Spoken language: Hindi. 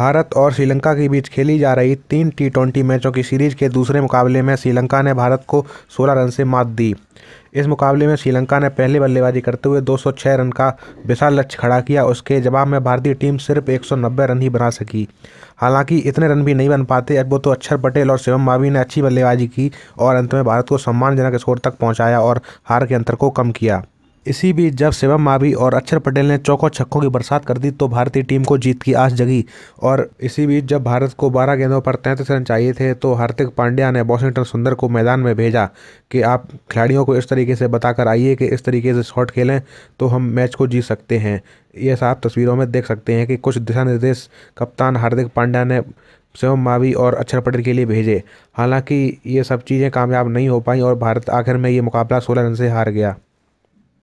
भारत और श्रीलंका के बीच खेली जा रही तीन टी ट्वेंटी मैचों की सीरीज के दूसरे मुकाबले में श्रीलंका ने भारत को 16 रन से मात दी इस मुकाबले में श्रीलंका ने पहले बल्लेबाजी करते हुए 206 रन का विशाल लक्ष्य खड़ा किया उसके जवाब में भारतीय टीम सिर्फ 190 रन ही बना सकी हालांकि इतने रन भी नहीं बन पाते अब वो तो अक्षर पटेल और शिवम मावी ने अच्छी बल्लेबाजी की और अंत में भारत को सम्मानजनक स्कोर तक पहुँचाया और हार के अंतर को कम किया इसी बीच जब शिवम मावी और अक्षर पटेल ने चौकों छक्कों की बरसात कर दी तो भारतीय टीम को जीत की आस जगी और इसी बीच जब भारत को 12 गेंदों पर तैंतीस रन चाहिए थे तो हार्दिक पांड्या ने वॉशिंगटन सुंदर को मैदान में भेजा कि आप खिलाड़ियों को इस तरीके से बताकर आइए कि इस तरीके से शॉट खेलें तो हम मैच को जीत सकते हैं ये साफ तस्वीरों में देख सकते हैं कि कुछ दिशा निर्देश कप्तान हार्दिक पांड्या ने शिवम मावी और अक्षर पटेल के लिए भेजे हालांकि ये सब चीज़ें कामयाब नहीं हो पाई और भारत आखिर में ये मुकाबला सोलह रन से हार गया